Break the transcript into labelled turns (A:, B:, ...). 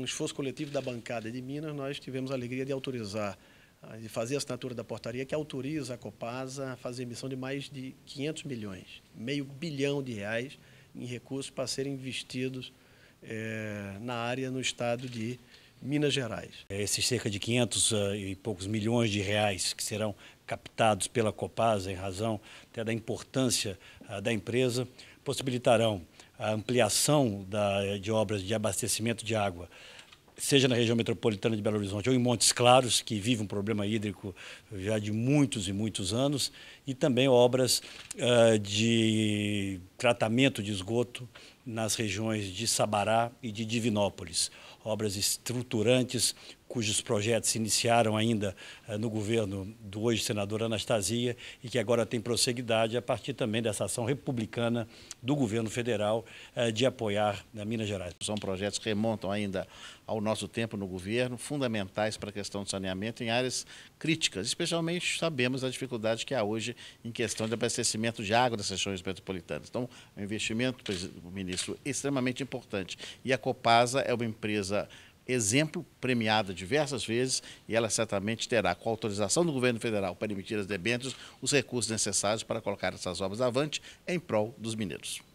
A: Um esforço coletivo da bancada de Minas, nós tivemos a alegria de autorizar, ah, de fazer a assinatura da portaria que autoriza a Copasa a fazer emissão de mais de 500 milhões, meio bilhão de reais em recursos para serem investidos eh, na área no estado de Minas Gerais.
B: É, esses cerca de 500 ah, e poucos milhões de reais que serão captados pela Copasa em razão até da importância ah, da empresa possibilitarão a ampliação de obras de abastecimento de água seja na região metropolitana de Belo Horizonte ou em Montes Claros, que vive um problema hídrico já de muitos e muitos anos, e também obras uh, de tratamento de esgoto nas regiões de Sabará e de Divinópolis. Obras estruturantes cujos projetos se iniciaram ainda eh, no governo do hoje senador Anastasia e que agora tem prosseguidade a partir também dessa ação republicana
C: do governo federal eh, de apoiar na né, Minas Gerais. São projetos que remontam ainda ao nosso tempo no governo, fundamentais para a questão do saneamento em áreas críticas, especialmente sabemos a dificuldade que há hoje em questão de abastecimento de água das regiões metropolitanas. Então, o investimento, ministro isso extremamente importante. E a Copasa é uma empresa exemplo, premiada diversas vezes, e ela certamente terá, com autorização do governo federal para emitir as debêntures, os recursos necessários para colocar essas obras avante em prol dos mineiros.